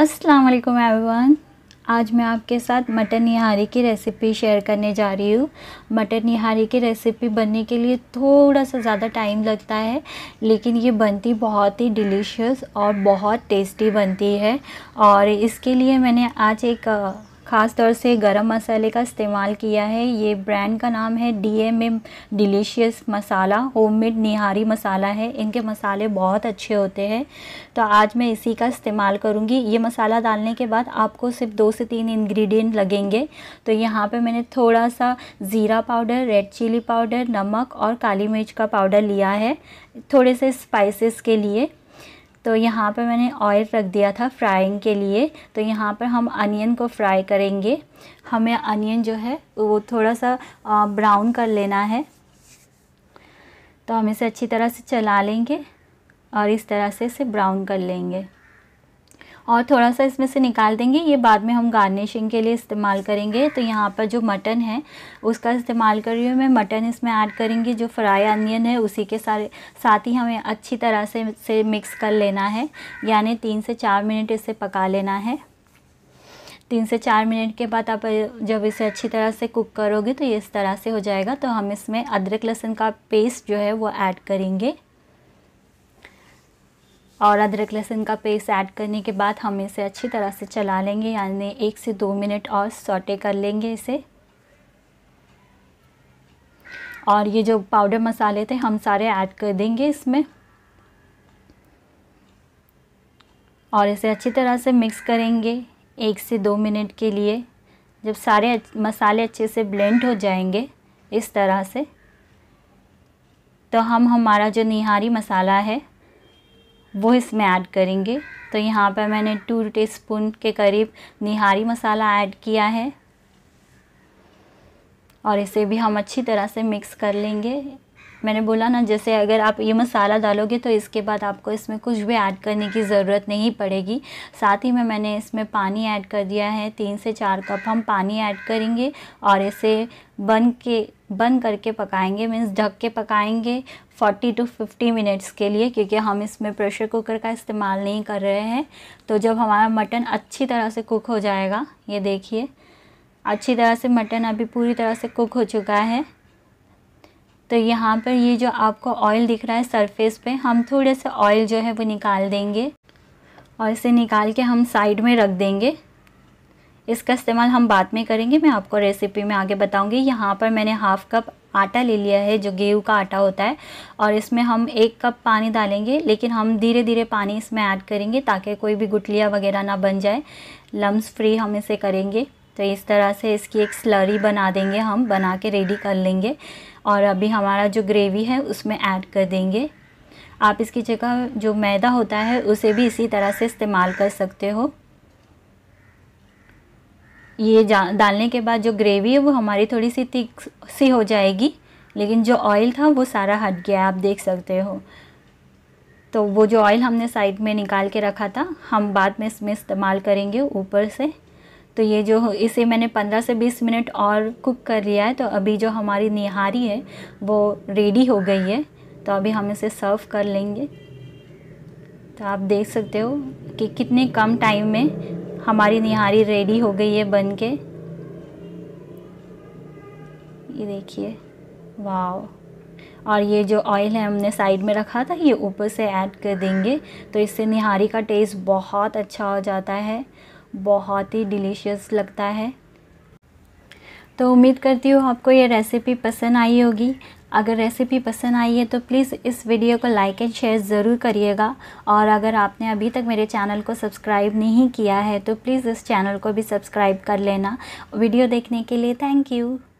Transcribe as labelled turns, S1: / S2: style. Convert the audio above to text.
S1: अस्सलाम वालेकुम एवरीवन आज मैं आपके साथ मटन निहारी की रेसिपी शेयर करने जा रही हूँ मटन निहारी की रेसिपी बनने के लिए थोड़ा सा ज़्यादा टाइम लगता है लेकिन ये बनती बहुत ही डिलीशियस और बहुत टेस्टी बनती है और इसके लिए मैंने आज एक ख़ास तौर से गरम मसाले का इस्तेमाल किया है ये ब्रांड का नाम है D M M delicious masala homemade nihari masala है इनके मसाले बहुत अच्छे होते हैं तो आज मैं इसी का इस्तेमाल करूँगी ये मसाला डालने के बाद आपको सिर्फ दो से तीन इन्ग्रीडियंट लगेंगे तो यहाँ पर मैंने थोड़ा सा ज़ीरा पाउडर रेड चिली पाउडर नमक और काली मिर्च का पाउडर लिया है थोड़े से स्पाइसेस के लिए तो यहाँ पर मैंने ऑयल रख दिया था फ्राइंग के लिए तो यहाँ पर हम अनियन को फ्राई करेंगे हमें अनियन जो है वो थोड़ा सा ब्राउन कर लेना है तो हम इसे अच्छी तरह से चला लेंगे और इस तरह से इसे ब्राउन कर लेंगे और थोड़ा सा इसमें से निकाल देंगे ये बाद में हम गार्निशिंग के लिए इस्तेमाल करेंगे तो यहाँ पर जो मटन है उसका इस्तेमाल कर रही हूँ मैं मटन इसमें ऐड करेंगी जो फ्राई अनियन है उसी के सारे साथ ही हमें अच्छी तरह से से मिक्स कर लेना है यानी तीन से चार मिनट इसे पका लेना है तीन से चार मिनट के बाद आप जब इसे अच्छी तरह से कुक करोगे तो ये इस तरह से हो जाएगा तो हम इसमें अदरक लहसुन का पेस्ट जो है वो ऐड करेंगे और अदरक लहसुन का पेस्ट ऐड करने के बाद हम इसे अच्छी तरह से चला लेंगे यानी एक से दो मिनट और सॉटे कर लेंगे इसे और ये जो पाउडर मसाले थे हम सारे ऐड कर देंगे इसमें और इसे अच्छी तरह से मिक्स करेंगे एक से दो मिनट के लिए जब सारे मसाले अच्छे से ब्लेंड हो जाएंगे इस तरह से तो हम हमारा जो निहारी मसाला है वो इसमें ऐड करेंगे तो यहाँ पर मैंने टू टीस्पून के करीब निहारी मसाला ऐड किया है और इसे भी हम अच्छी तरह से मिक्स कर लेंगे मैंने बोला ना जैसे अगर आप ये मसाला डालोगे तो इसके बाद आपको इसमें कुछ भी ऐड करने की ज़रूरत नहीं पड़ेगी साथ ही में मैंने इसमें पानी ऐड कर दिया है तीन से चार कप हम पानी ऐड करेंगे और इसे बंद के बंद करके पकाएंगे मीन्स ढक के पकाएंगे 40 टू 50 मिनट्स के लिए क्योंकि हम इसमें प्रेशर कुकर का इस्तेमाल नहीं कर रहे हैं तो जब हमारा मटन अच्छी तरह से कुक हो जाएगा ये देखिए अच्छी तरह से मटन अभी पूरी तरह से कुक हो चुका है तो यहाँ पर ये जो आपको ऑयल दिख रहा है सरफेस पे हम थोड़े से ऑयल जो है वो निकाल देंगे और इसे निकाल के हम साइड में रख देंगे इसका इस्तेमाल हम बाद में करेंगे मैं आपको रेसिपी में आगे बताऊंगी यहाँ पर मैंने हाफ़ कप आटा ले लिया है जो गेहूँ का आटा होता है और इसमें हम एक कप पानी डालेंगे लेकिन हम धीरे धीरे पानी इसमें ऐड करेंगे ताकि कोई भी गुटलियाँ वगैरह ना बन जाए लम्स फ्री हम इसे करेंगे तो इस तरह से इसकी एक स्लरी बना देंगे हम बना के रेडी कर लेंगे और अभी हमारा जो ग्रेवी है उसमें ऐड कर देंगे आप इसकी जगह जो मैदा होता है उसे भी इसी तरह से इस्तेमाल कर सकते हो ये डालने के बाद जो ग्रेवी है वो हमारी थोड़ी सी थिक सी हो जाएगी लेकिन जो ऑयल था वो सारा हट गया आप देख सकते हो तो वो जो ऑयल हमने साइड में निकाल के रखा था हम बाद में इसमें इस्तेमाल करेंगे ऊपर से तो ये जो इसे मैंने 15 से 20 मिनट और कुक कर लिया है तो अभी जो हमारी निहारी है वो रेडी हो गई है तो अभी हम इसे सर्व कर लेंगे तो आप देख सकते हो कि कितने कम टाइम में हमारी निहारी रेडी हो गई है बन के ये देखिए वाह और ये जो ऑयल है हमने साइड में रखा था ये ऊपर से ऐड कर देंगे तो इससे निहारी का टेस्ट बहुत अच्छा हो जाता है बहुत ही डिलीशियस लगता है तो उम्मीद करती हूँ आपको ये रेसिपी पसंद आई होगी अगर रेसिपी पसंद आई है तो प्लीज़ इस वीडियो को लाइक एंड शेयर ज़रूर करिएगा और अगर आपने अभी तक मेरे चैनल को सब्सक्राइब नहीं किया है तो प्लीज़ इस चैनल को भी सब्सक्राइब कर लेना वीडियो देखने के लिए थैंक यू